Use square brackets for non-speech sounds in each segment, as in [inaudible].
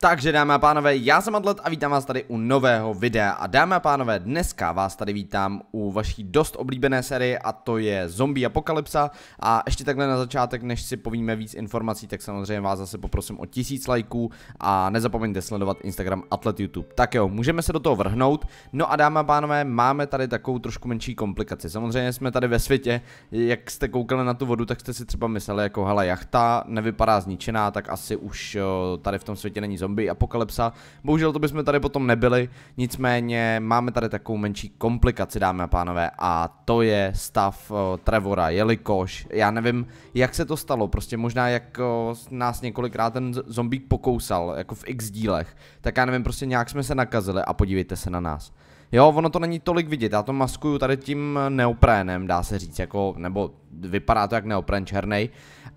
Takže dámy a pánové, já jsem Adlet a vítám vás tady u nového videa a dámy a pánové, dneska vás tady vítám u vaší dost oblíbené série a to je Zombie Apokalypsa a ještě takhle na začátek, než si povíme víc informací, tak samozřejmě vás zase poprosím o tisíc lajků a nezapomeňte sledovat Instagram Atlet YouTube. Tak jo, můžeme se do toho vrhnout, no a dámy a pánové, máme tady takovou trošku menší komplikaci, samozřejmě jsme tady ve světě, jak jste koukali na tu vodu, tak jste si třeba mysleli jako hele jachta nevypadá zničená, tak asi už tady v tom světě není zombie zombie apokalypsa. Bohužel to bychom tady potom nebyli, nicméně máme tady takovou menší komplikaci, dámy a pánové, a to je stav uh, Trevora, jelikož já nevím, jak se to stalo, prostě možná jak uh, nás několikrát ten zombík pokousal, jako v x dílech, tak já nevím, prostě nějak jsme se nakazili a podívejte se na nás. Jo, ono to není tolik vidět, já to maskuju tady tím neoprénem, dá se říct, jako, nebo vypadá to jak neopren černý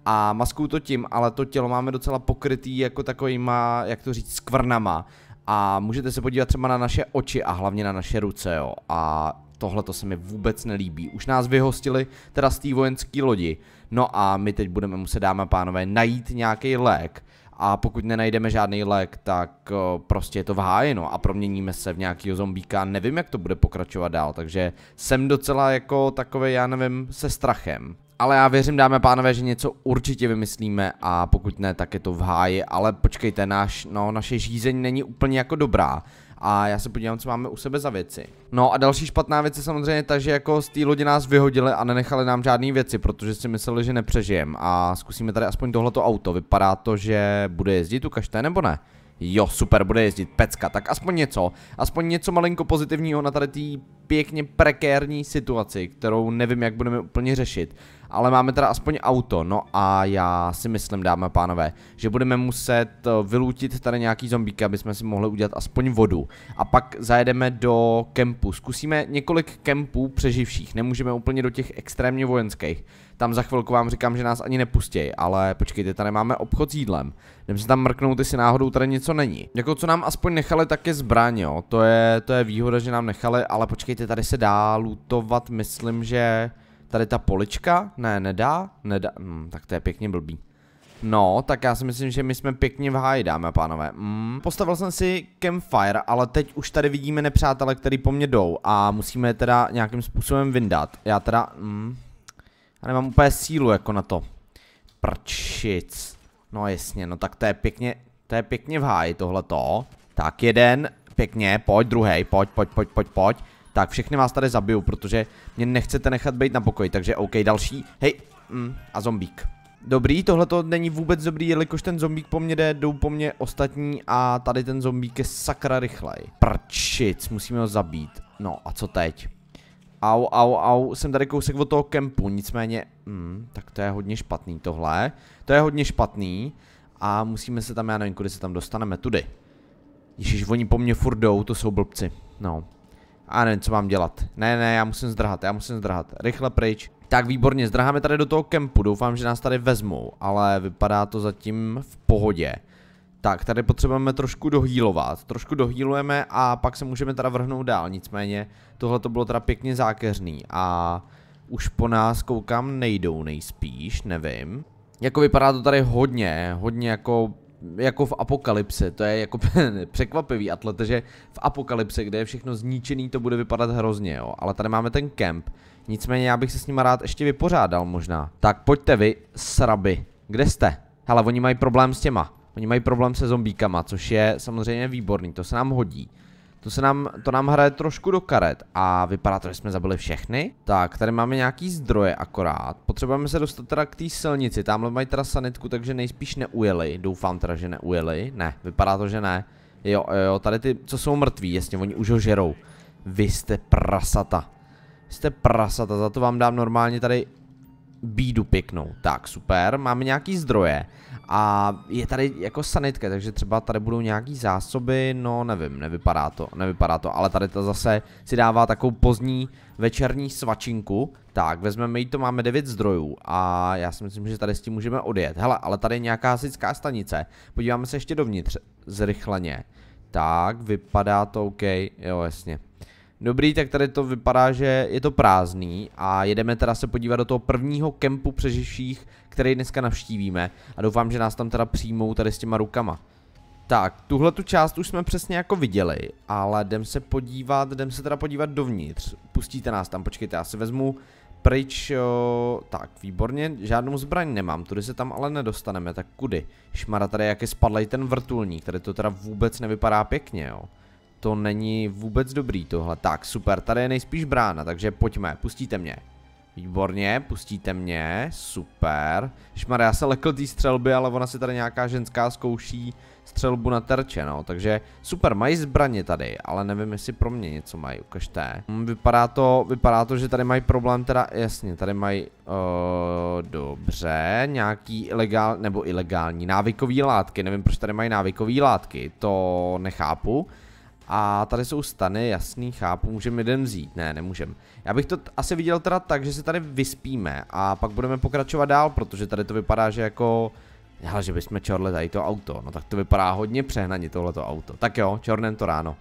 a maskuju to tím, ale to tělo máme docela pokrytý jako takovýma, jak to říct, skvrnama a můžete se podívat třeba na naše oči a hlavně na naše ruce, jo, a tohle to se mi vůbec nelíbí. Už nás vyhostili teda z té vojenské lodi. No a my teď budeme muset, dámy a pánové, najít nějaký lék. A pokud nenajdeme žádný lék, tak eh, prostě je to v hájeno a proměníme se v nějakýho zombíka. Nevím, jak to bude pokračovat dál, takže jsem docela jako takový, já nevím, se strachem ale já věřím, dáme pánové, že něco určitě vymyslíme a pokud ne, tak je to v háji, ale počkejte, náš, no, naše žízeň není úplně jako dobrá a já se podívám, co máme u sebe za věci. No a další špatná věc je samozřejmě ta, že jako z té lodi nás vyhodili a nenechali nám žádné věci, protože si mysleli, že nepřežijeme a zkusíme tady aspoň tohleto auto, vypadá to, že bude jezdit, ukažte nebo ne? Jo, super, bude jezdit pecka, tak aspoň něco, aspoň něco malinko pozitivního na tady té pěkně prekérní situaci, kterou nevím, jak budeme úplně řešit. Ale máme teda aspoň auto, no a já si myslím, dámy a pánové, že budeme muset eh, vylutit tady nějaký zombíky, aby jsme si mohli udělat aspoň vodu. A pak zajedeme do kempu. Zkusíme několik kempů přeživších, nemůžeme úplně do těch extrémně vojenských. Tam za chvilku vám říkám, že nás ani nepustí, ale počkejte, tady máme obchod s jídlem. Jdem se tam mrknout, jestli náhodou tady něco není. Jako co nám aspoň nechali, tak je zbraň, jo. To je, to je výhoda, že nám nechali, ale počkejte, vidíte, tady se dá lootovat, myslím, že tady ta polička, ne, nedá, nedá, hm, tak to je pěkně blbý. No, tak já si myslím, že my jsme pěkně v háji, dámy a pánové. Mm, postavil jsem si campfire, ale teď už tady vidíme nepřátele, který po mně jdou a musíme je teda nějakým způsobem vyndat. Já teda, mm, já nemám úplně sílu jako na to. Prčic. No jasně, no tak to je pěkně, to je pěkně v háji tohleto. Tak jeden, pěkně, pojď, druhý, pojď, pojď, pojď, pojď, pojď. Tak, všechny vás tady zabiju, protože mě nechcete nechat být na pokoji, takže OK, další. Hej, mm, a zombík. Dobrý, tohle to není vůbec dobrý, jelikož ten zombík po mně jde, jdou po mně ostatní a tady ten zombík je sakra rychlej. Prčic, musíme ho zabít. No a co teď? Au, au, au, jsem tady kousek od toho kempu, nicméně, mm, tak to je hodně špatný tohle. To je hodně špatný a musíme se tam, já nevím, kudy se tam dostaneme, tudy. Ježiš, oni po mně furt jdou, to jsou blbci. No, a nevím, co mám dělat. Ne, ne, já musím zdrhat, já musím zdrhat. Rychle pryč. Tak výborně, zdrháme tady do toho kempu, doufám, že nás tady vezmou, ale vypadá to zatím v pohodě. Tak, tady potřebujeme trošku dohýlovat, trošku dohýlujeme a pak se můžeme teda vrhnout dál, nicméně tohle to bylo teda pěkně zákeřný a už po nás koukám nejdou nejspíš, nevím. Jako vypadá to tady hodně, hodně jako jako v apokalypse, to je jako [laughs] překvapivý atlet, že v apokalypse, kde je všechno zničený, to bude vypadat hrozně, jo. Ale tady máme ten kemp. Nicméně já bych se s nima rád ještě vypořádal možná. Tak pojďte vy, sraby. Kde jste? Hele, oni mají problém s těma. Oni mají problém se zombíkama, což je samozřejmě výborný, to se nám hodí. To se nám, to nám hraje trošku do karet a vypadá to, že jsme zabili všechny. Tak, tady máme nějaký zdroje akorát. Potřebujeme se dostat teda k té silnici. Tamhle mají teda sanitku, takže nejspíš neujeli. Doufám teda, že neujeli. Ne, vypadá to, že ne. Jo, jo, tady ty, co jsou mrtví, jasně, oni už ho žerou. Vy jste prasata. Vy jste prasata, za to vám dám normálně tady bídu pěknou. Tak, super, máme nějaký zdroje. A je tady jako sanitka, takže třeba tady budou nějaký zásoby, no nevím, nevypadá to, nevypadá to, ale tady to zase si dává takovou pozdní večerní svačinku. Tak, vezmeme jí, to máme 9 zdrojů a já si myslím, že tady s tím můžeme odjet. Hele, ale tady je nějaká hasičská stanice, podíváme se ještě dovnitř, zrychleně. Tak, vypadá to OK, jo jasně. Dobrý, tak tady to vypadá, že je to prázdný a jedeme teda se podívat do toho prvního kempu přeživších, který dneska navštívíme a doufám, že nás tam teda přijmou tady s těma rukama. Tak, tuhle tu část už jsme přesně jako viděli, ale jdem se podívat, jdem se teda podívat dovnitř. Pustíte nás tam, počkejte, já si vezmu pryč, o, tak, výborně, žádnou zbraň nemám, tudy se tam ale nedostaneme, tak kudy? Šmara, tady jak je spadlej ten vrtulník, tady to teda vůbec nevypadá pěkně, jo. To není vůbec dobrý tohle. Tak, super, tady je nejspíš brána, takže pojďme, pustíte mě. Výborně, pustíte mě, super. Šmar, já se lekl té střelby, ale ona si tady nějaká ženská zkouší střelbu na terče, no. Takže super, mají zbraně tady, ale nevím, jestli pro mě něco mají, ukažte. Hm, vypadá to, vypadá to, že tady mají problém, teda jasně, tady mají, uh, dobře, nějaký ilegál, nebo ilegální, návykový látky, nevím, proč tady mají návykový látky, to nechápu. A tady jsou stany, jasný, chápu, můžeme jeden vzít, ne, nemůžeme. Já bych to asi viděl teda tak, že se tady vyspíme a pak budeme pokračovat dál, protože tady to vypadá, že jako... Hele, že bychom čorli tady to auto, no tak to vypadá hodně přehnaně tohleto auto. Tak jo, čornem to ráno.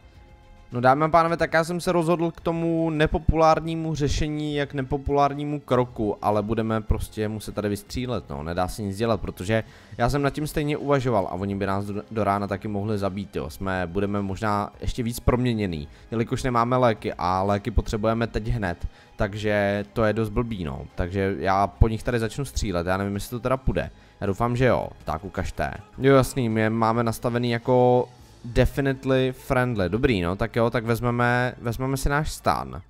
No dámy a pánové, tak já jsem se rozhodl k tomu nepopulárnímu řešení, jak nepopulárnímu kroku, ale budeme prostě muset tady vystřílet, no, nedá se nic dělat, protože já jsem nad tím stejně uvažoval a oni by nás do, do rána taky mohli zabít, jo, jsme, budeme možná ještě víc proměněný, jelikož nemáme léky a léky potřebujeme teď hned, takže to je dost blbý, no, takže já po nich tady začnu střílet, já nevím, jestli to teda půjde. Já doufám, že jo. Tak ukažte. Jo jasný, my máme nastavený jako definitely friendly. Dobrý, no, tak jo, tak vezmeme, vezmeme si náš stan.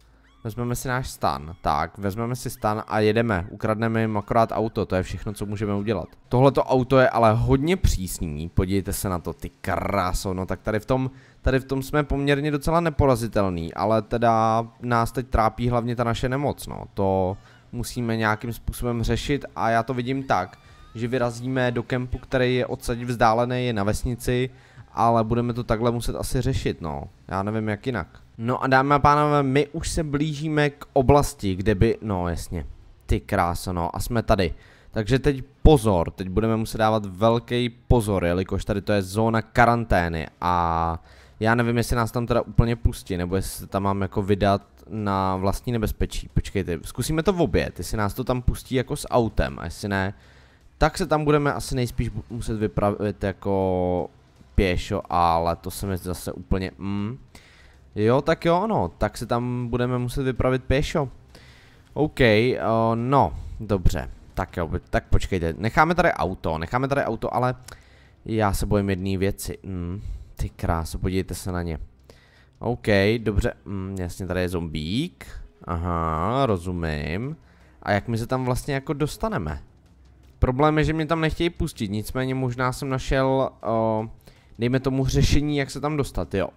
Vezmeme si náš stan, tak, vezmeme si stan a jedeme, ukradneme jim akorát auto, to je všechno, co můžeme udělat. Tohleto auto je ale hodně přísný, podívejte se na to, ty kráso, no tak tady v tom, tady v tom jsme poměrně docela neporazitelný, ale teda nás teď trápí hlavně ta naše nemoc, no, to musíme nějakým způsobem řešit a já to vidím tak, že vyrazíme do kempu, který je odsaď vzdálený, je na vesnici, ale budeme to takhle muset asi řešit, no. Já nevím, jak jinak. No a dámy a pánové, my už se blížíme k oblasti, kde by, no jasně, ty krása, no a jsme tady. Takže teď pozor, teď budeme muset dávat velký pozor, jelikož tady to je zóna karantény a já nevím, jestli nás tam teda úplně pustí, nebo jestli tam mám jako vydat na vlastní nebezpečí. Počkejte, zkusíme to v oběd, jestli nás to tam pustí jako s autem a jestli ne, tak se tam budeme asi nejspíš muset vypravit jako pěšo, ale to se mi zase úplně mm. Jo, tak jo, no, tak se tam budeme muset vypravit pěšo. OK, uh, no, dobře. Tak jo, tak počkejte, necháme tady auto, necháme tady auto, ale já se bojím jedné věci. Mm, ty krásu, podívejte se na ně. OK, dobře, mm, jasně, tady je zombík. Aha, rozumím. A jak my se tam vlastně jako dostaneme? Problém je, že mě tam nechtějí pustit, nicméně možná jsem našel uh, dejme tomu řešení, jak se tam dostat, jo.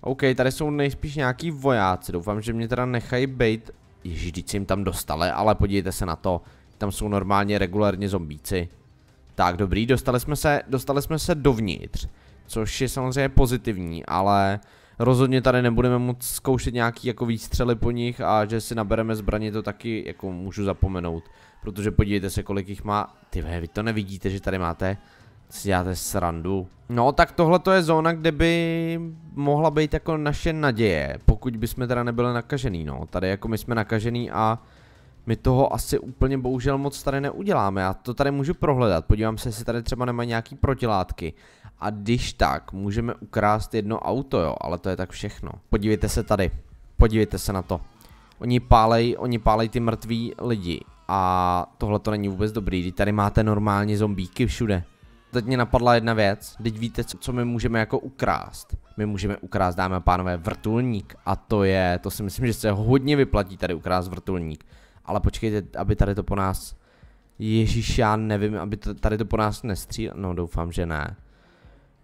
OK, tady jsou nejspíš nějaký vojáci, doufám, že mě teda nechají bejt. Ježíš, když jim tam dostali, ale podívejte se na to. Tam jsou normálně regulárně zombíci. Tak, dobrý, dostali jsme se, dostali jsme se dovnitř. Což je samozřejmě pozitivní, ale rozhodně tady nebudeme moc zkoušet nějaký jako výstřely po nich a že si nabereme zbraně to taky jako můžu zapomenout. Protože podívejte se kolik jich má, ty vy to nevidíte, že tady máte si děláte srandu. No, tak tohle to je zóna, kde by mohla být jako naše naděje, pokud bychom teda nebyli nakažený, no. Tady jako my jsme nakažený a my toho asi úplně bohužel moc tady neuděláme. Já to tady můžu prohledat, podívám se, jestli tady třeba nemá nějaký protilátky. A když tak, můžeme ukrást jedno auto, jo, ale to je tak všechno. Podívejte se tady, podívejte se na to. Oni pálej, oni pálej ty mrtví lidi a tohle to není vůbec dobrý, tady máte normálně zombíky všude. Teď mě napadla jedna věc, teď víte, co my můžeme jako ukrást. My můžeme ukrást, dámy a pánové, vrtulník a to je, to si myslím, že se hodně vyplatí tady ukrást vrtulník. Ale počkejte, aby tady to po nás, ježíš, já nevím, aby to, tady to po nás nestříl, no doufám, že ne.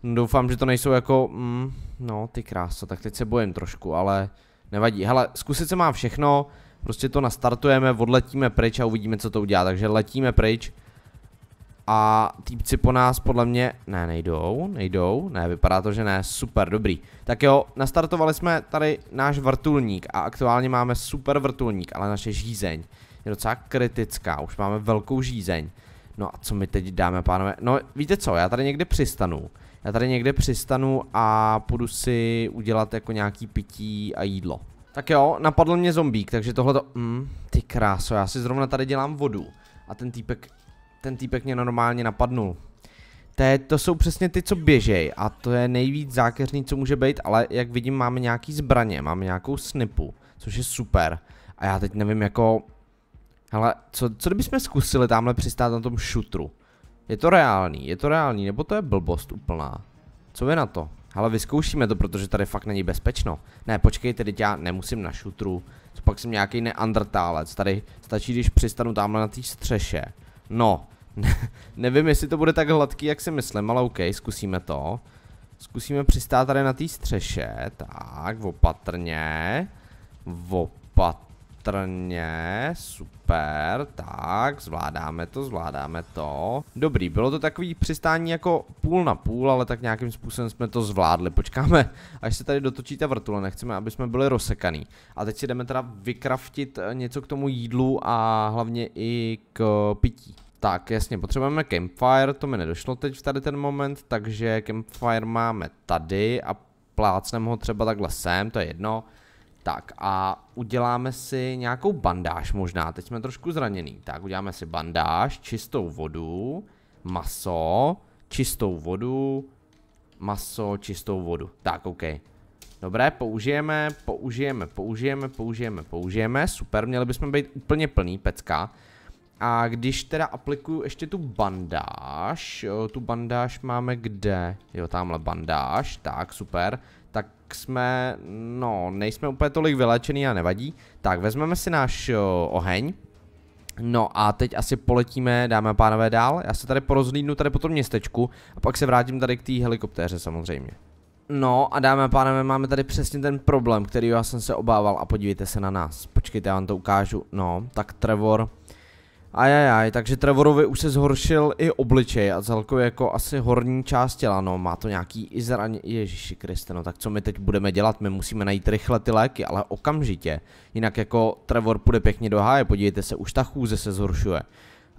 No, doufám, že to nejsou jako, mm, no ty krása, tak teď se bojím trošku, ale nevadí. Hele, zkusit se má všechno, prostě to nastartujeme, odletíme pryč a uvidíme, co to udělá, takže letíme pryč. A týpci po nás podle mě, ne nejdou, nejdou, ne vypadá to, že ne, super, dobrý. Tak jo, nastartovali jsme tady náš vrtulník a aktuálně máme super vrtulník, ale naše žízeň je docela kritická, už máme velkou žízeň. No a co my teď dáme, pánové? No víte co, já tady někde přistanu. Já tady někde přistanu a půjdu si udělat jako nějaký pití a jídlo. Tak jo, napadl mě zombík, takže tohle to... Mm, ty kráso, já si zrovna tady dělám vodu. A ten týpek ten týpek mě normálně napadnul. Té, to jsou přesně ty, co běžej a to je nejvíc zákeřný, co může být, ale jak vidím, máme nějaký zbraně, máme nějakou snipu, což je super. A já teď nevím, jako... Hele, co, co kdybychom zkusili tamhle přistát na tom šutru? Je to reálný, je to reálný, nebo to je blbost úplná? Co je na to? Ale vyzkoušíme to, protože tady fakt není bezpečno. Ne, počkej, tedy já nemusím na šutru. Pak jsem nějaký neandrtálec. Tady stačí, když přistanu tamhle na té střeše. No, [laughs] nevím, jestli to bude tak hladký, jak si myslím, ale OK, zkusíme to. Zkusíme přistát tady na té střeše, tak, opatrně, opatrně opatrně, super, tak, zvládáme to, zvládáme to. Dobrý, bylo to takový přistání jako půl na půl, ale tak nějakým způsobem jsme to zvládli. Počkáme, až se tady dotočí ta vrtule, nechceme, aby jsme byli rozsekaný. A teď si jdeme teda vykraftit eh, něco k tomu jídlu a hlavně i k eh, pití. Tak jasně, potřebujeme campfire, to mi nedošlo teď v tady ten moment, takže campfire máme tady a plácneme ho třeba takhle sem, to je jedno. Tak a uděláme si nějakou bandáž možná, teď jsme trošku zraněný. Tak uděláme si bandáž, čistou vodu, maso, čistou vodu, maso, čistou vodu. Tak, OK. Dobré, použijeme, použijeme, použijeme, použijeme, použijeme, super, měli bychom být úplně plný pecka. A když teda aplikuju ještě tu bandáž, jo, tu bandáž máme kde? Jo, tamhle bandáž, tak super. Tak jsme, no, nejsme úplně tolik vylečený a nevadí. Tak, vezmeme si náš jo, oheň. No a teď asi poletíme, dáme a pánové, dál. Já se tady porozlídnu tady po tom městečku a pak se vrátím tady k té helikoptéře samozřejmě. No a dámy a pánové, máme tady přesně ten problém, který já jsem se obával a podívejte se na nás. Počkejte, já vám to ukážu. No, tak Trevor Ajajaj, takže Trevorovi už se zhoršil i obličej a celkově jako asi horní část těla, no má to nějaký i zraň, ježiši Kriste, no tak co my teď budeme dělat, my musíme najít rychle ty léky, ale okamžitě, jinak jako Trevor půjde pěkně do háje, podívejte se, už ta chůze se zhoršuje.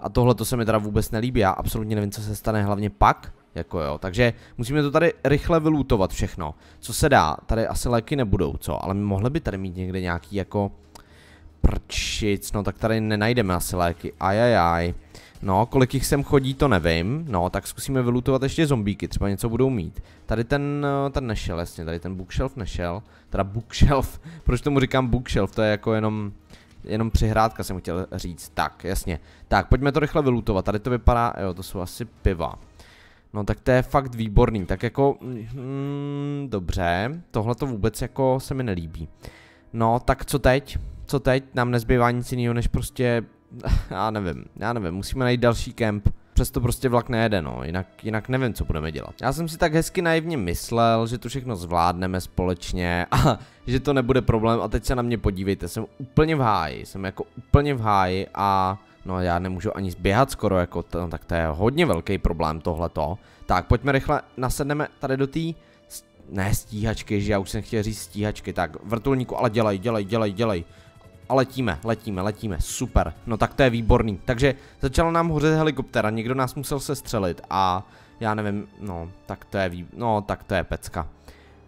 A tohle to se mi teda vůbec nelíbí, já absolutně nevím, co se stane hlavně pak, jako jo, takže musíme to tady rychle vylutovat všechno, co se dá, tady asi léky nebudou, co, ale mohli by tady mít někde nějaký jako prčic, no tak tady nenajdeme asi léky, ajajaj. No, kolik jich sem chodí, to nevím. No, tak zkusíme vylutovat ještě zombíky, třeba něco budou mít. Tady ten, eh, ten nešel, jasně, tady ten bookshelf nešel. Teda bookshelf, [laughs] proč tomu říkám bookshelf, to je jako jenom, jenom přihrádka jsem chtěl říct. Tak, jasně. Tak, pojďme to rychle vylutovat, tady to vypadá, jo, to jsou asi piva. No tak to je fakt výborný, tak jako, hmm, dobře, tohle to vůbec jako se mi nelíbí. No, tak co teď? co teď? Nám nezbývá nic jiného, než prostě, [laughs] já nevím, já nevím, musíme najít další kemp. Přesto prostě vlak nejede, no, jinak, jinak nevím, co budeme dělat. Já jsem si tak hezky naivně myslel, že to všechno zvládneme společně a [laughs] že to nebude problém a teď se na mě podívejte, jsem úplně v háji, jsem jako úplně v háji a no já nemůžu ani zběhat skoro, jako no, tak to je hodně velký problém tohleto. Tak pojďme rychle, nasedneme tady do té ne stíhačky, že já už jsem chtěl říct stíhačky, tak vrtulníku, ale dělej, dělej, dělej, dělej a letíme, letíme, letíme, super, no tak to je výborný. Takže začala nám hořet helikoptera, někdo nás musel sestřelit a já nevím, no, tak to je, vý... no, tak to je pecka.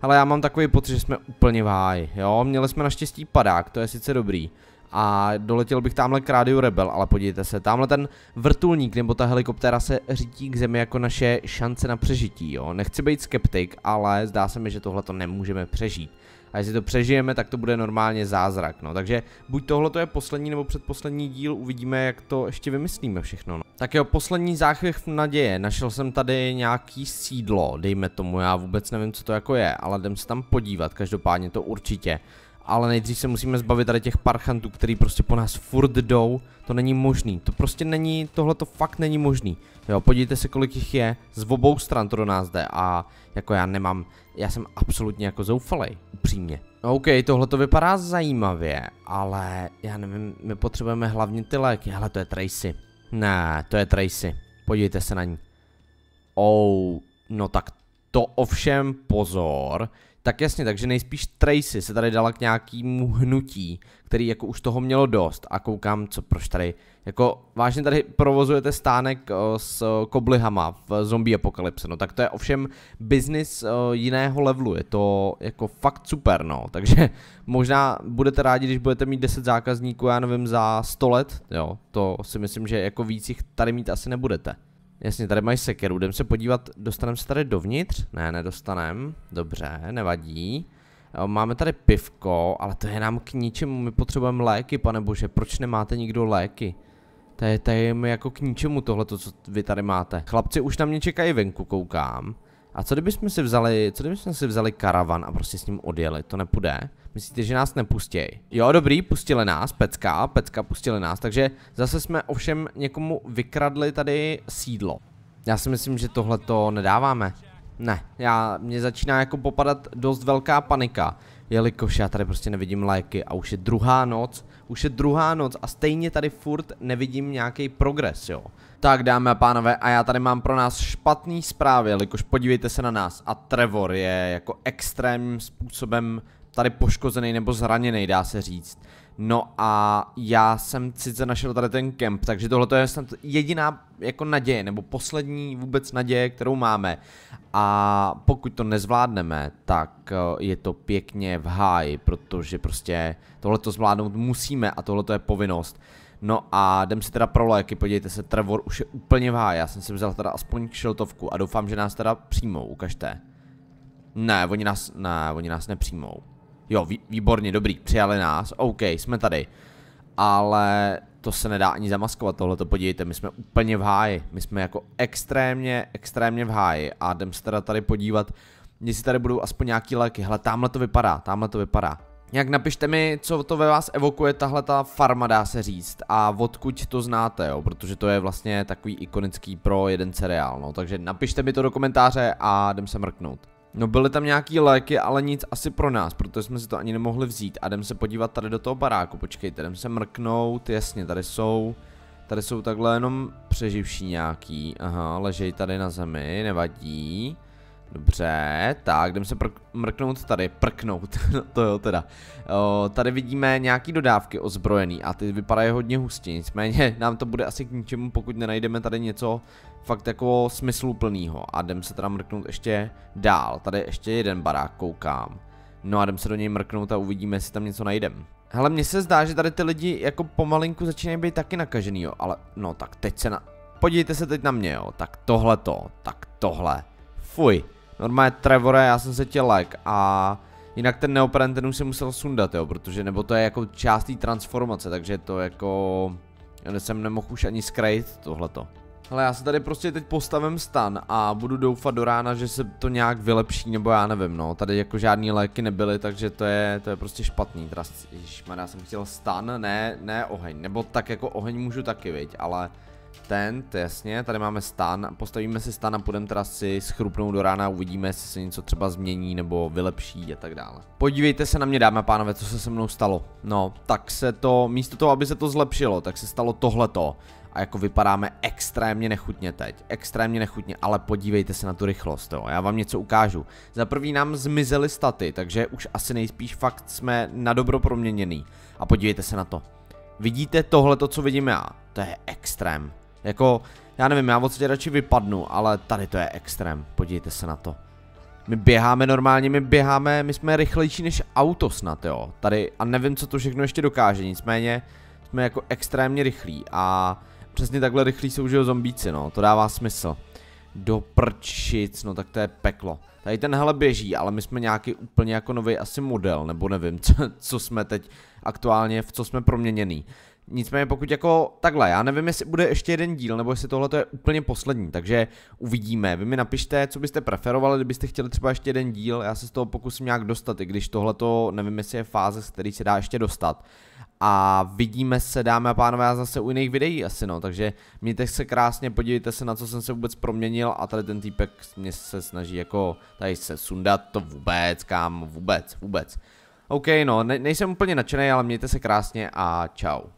Ale já mám takový pocit, že jsme úplně v háji, jo, měli jsme naštěstí padák, to je sice dobrý. A doletěl bych tamhle k rádiu Rebel, ale podívejte se, tamhle ten vrtulník nebo ta helikoptéra se řítí k zemi jako naše šance na přežití, jo. Nechci být skeptik, ale zdá se mi, že tohle to nemůžeme přežít a jestli to přežijeme, tak to bude normálně zázrak. No. Takže buď tohle to je poslední nebo předposlední díl, uvidíme, jak to ještě vymyslíme všechno. No. Tak jo, poslední záchvěv naděje. Našel jsem tady nějaký sídlo, dejme tomu, já vůbec nevím, co to jako je, ale jdem se tam podívat, každopádně to určitě ale nejdřív se musíme zbavit tady těch parchantů, který prostě po nás furt jdou, to není možný, to prostě není, tohle to fakt není možný, jo, podívejte se kolik jich je, z obou stran to do nás jde a jako já nemám, já jsem absolutně jako zoufalej, upřímně. OK, tohle to vypadá zajímavě, ale já nevím, my potřebujeme hlavně ty léky, hele to je Tracy, ne, to je Tracy, podívejte se na ní, oh, no tak to ovšem pozor, tak jasně, takže nejspíš Tracy se tady dala k nějakému hnutí, který jako už toho mělo dost a koukám, co proč tady, jako vážně tady provozujete stánek o, eh, s o, eh, koblihama v zombie apokalypse, no tak to je ovšem biznis eh, jiného levelu, je to jako fakt super, no, [laughs] takže možná budete rádi, když budete mít 10 zákazníků, já nevím, za 100 let, jo, to si myslím, že jako víc jich tady mít asi nebudete. Jasně, tady mají sekeru, jdem se podívat, dostaneme se tady dovnitř? Ne, nedostanem, dobře, nevadí. Máme tady pivko, ale to je nám k ničemu, my potřebujeme léky, pane bože, proč nemáte nikdo léky? To je, to je mi jako k ničemu tohle, co vy tady máte. Chlapci už na mě čekají venku, koukám. A co kdybychom si vzali, co kdybychom si vzali karavan a prostě s ním odjeli, to nepůjde. Myslíte, že nás nepustějí? Jo, dobrý, pustili nás, pecka, pecka pustili nás, takže zase jsme ovšem někomu vykradli tady sídlo. Já si myslím, že tohle to nedáváme. Ne, já, mě začíná jako popadat dost velká panika, jelikož já tady prostě nevidím léky a už je druhá noc, už je druhá noc a stejně tady furt nevidím nějaký progres, jo. Tak dámy a pánové, a já tady mám pro nás špatný zprávy, jelikož podívejte se na nás a Trevor je jako extrémním způsobem tady poškozený nebo zraněný, dá se říct. No a já jsem sice našel tady ten kemp, takže tohle je snad jediná jako naděje, nebo poslední vůbec naděje, kterou máme. A pokud to nezvládneme, tak eh, je to pěkně v háji, protože prostě tohle to zvládnout musíme a tohle je povinnost. No a jdem si teda pro léky, podívejte se, Trevor už je úplně v háji, já jsem si vzal teda aspoň šeltovku a doufám, že nás teda přijmou, ukažte. Ne, oni nás, ne, oni nás nepřijmou. Jo, výborně, dobrý, přijali nás, OK, jsme tady. Ale to se nedá ani zamaskovat tohleto, podívejte, my jsme úplně v háji, my jsme jako extrémně, extrémně v háji a jdem se teda tady podívat, jestli tady budou aspoň nějaký léky, hele, tamhle to vypadá, tamhle to vypadá. Jak napište mi, co to ve vás evokuje tahle ta farma, dá se říct, a odkud to znáte, jo, protože to je vlastně takový ikonický pro jeden seriál, no, takže napište mi to do komentáře a jdem se mrknout. No byly tam nějaký léky, ale nic asi pro nás, protože jsme si to ani nemohli vzít. A jdem se podívat tady do toho baráku, počkejte, jdem se mrknout, jasně, tady jsou, tady jsou takhle jenom přeživší nějaký, aha, ležej tady na zemi, nevadí. Dobře, tak jdeme se prk mrknout tady, prknout, [laughs] to jo teda. O, tady vidíme nějaký dodávky ozbrojený a ty vypadají hodně hustě, nicméně [laughs] nám to bude asi k ničemu, pokud nenajdeme tady něco fakt jako smysluplného. A jdeme se teda mrknout ještě dál, tady ještě jeden barák koukám. No a jdeme se do něj mrknout a uvidíme, jestli tam něco najdem. Hele, mně se zdá, že tady ty lidi jako pomalinku začínají být taky nakažený, jo, ale no tak teď se na... Podívejte se teď na mě, jo, tak tohle to, tak tohle. Fuj, normálně Trevore, já jsem se tě like a jinak ten neopren ten už jsem musel sundat, jo, protože nebo to je jako část té transformace, takže to jako já jsem nemohl už ani skrejt tohleto. Hele, já se tady prostě teď postavím stan a budu doufat do rána, že se to nějak vylepší, nebo já nevím, no. Tady jako žádný léky nebyly, takže to je, to je prostě špatný. Teda, ježišmarja, já jsem chtěl stan, ne, ne oheň, nebo tak jako oheň můžu taky, viď, ale tent, jasně, tady máme stan, postavíme si stan a půjdeme teda si schrupnout do rána, uvidíme, jestli se něco třeba změní nebo vylepší a tak dále. Podívejte se na mě, dámy a pánové, co se se mnou stalo. No, tak se to, místo toho, aby se to zlepšilo, tak se stalo tohleto. A jako vypadáme extrémně nechutně teď, extrémně nechutně, ale podívejte se na tu rychlost, jo, já vám něco ukážu. Za prvý nám zmizely staty, takže už asi nejspíš fakt jsme na dobro proměněný. A podívejte se na to. Vidíte tohle, co vidím já? To je extrém. Jako, já nevím, já tě radši vypadnu, ale tady to je extrém, podívejte se na to. My běháme normálně, my běháme, my jsme rychlejší než auto snad, jo. Tady, a nevím, co to všechno ještě dokáže, nicméně jsme jako extrémně rychlí a přesně takhle rychlí jsou už zombíci, no, to dává smysl. Do prčic, no tak to je peklo. Tady tenhle běží, ale my jsme nějaký úplně jako nový asi model, nebo nevím, [laughs] co, co jsme teď aktuálně, v co jsme proměněný. Nicméně pokud jako takhle, já nevím, jestli bude ještě jeden díl, nebo jestli tohle je úplně poslední, takže uvidíme. Vy mi napište, co byste preferovali, kdybyste chtěli třeba ještě jeden díl, já se z toho pokusím nějak dostat, i když tohle nevím, jestli je fáze, z který se dá ještě dostat. A vidíme se, dámy a pánové, já zase u jiných videí asi, no, takže mějte se krásně, podívejte se, na co jsem se vůbec proměnil a tady ten týpek mě se snaží jako tady se sundat, to vůbec, kam, vůbec, vůbec. OK, no, ne, nejsem úplně nadšený, ale mějte se krásně a čau.